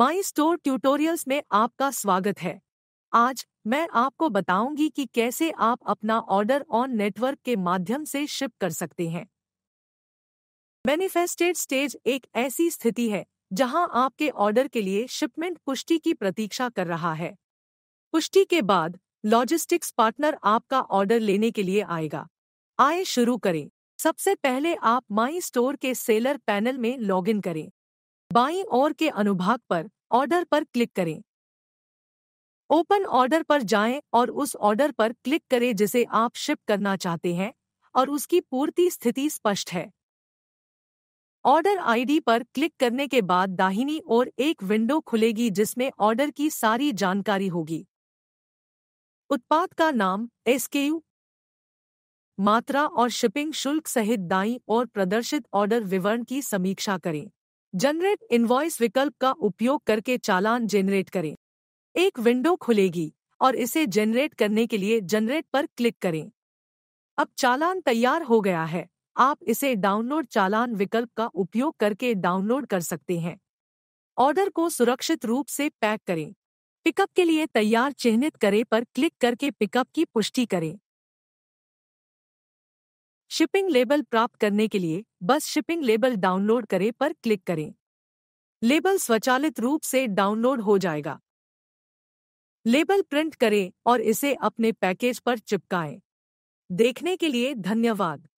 माई store tutorials में आपका स्वागत है आज मैं आपको बताऊंगी कि कैसे आप अपना ऑर्डर ऑन नेटवर्क के माध्यम से शिप कर सकते हैं मैनिफेस्टेड स्टेज एक ऐसी स्थिति है जहां आपके ऑर्डर के लिए शिपमेंट पुष्टि की प्रतीक्षा कर रहा है पुष्टि के बाद लॉजिस्टिक्स पार्टनर आपका ऑर्डर लेने के लिए आएगा आए शुरू करें सबसे पहले आप माई स्टोर के सेलर पैनल में लॉगिन करें बाईं ओर के अनुभाग पर ऑर्डर पर क्लिक करें ओपन ऑर्डर पर जाएं और उस ऑर्डर पर क्लिक करें जिसे आप शिप करना चाहते हैं और उसकी पूर्ति स्थिति स्पष्ट है ऑर्डर आईडी पर क्लिक करने के बाद दाहिनी ओर एक विंडो खुलेगी जिसमें ऑर्डर की सारी जानकारी होगी उत्पाद का नाम एसकेयू मात्रा और शिपिंग शुल्क सहित दाईं ओर प्रदर्शित ऑर्डर विवरण की समीक्षा करें जनरेट इनवॉइस विकल्प का उपयोग करके चालान जेनरेट करें एक विंडो खुलेगी और इसे जेनरेट करने के लिए जनरेट पर क्लिक करें अब चालान तैयार हो गया है आप इसे डाउनलोड चालान विकल्प का उपयोग करके डाउनलोड कर सकते हैं ऑर्डर को सुरक्षित रूप से पैक करें पिकअप के लिए तैयार चिन्हित करें पर क्लिक करके पिकअप की पुष्टि करें शिपिंग लेबल प्राप्त करने के लिए बस शिपिंग लेबल डाउनलोड करें पर क्लिक करें लेबल स्वचालित रूप से डाउनलोड हो जाएगा लेबल प्रिंट करें और इसे अपने पैकेज पर चिपकाएं। देखने के लिए धन्यवाद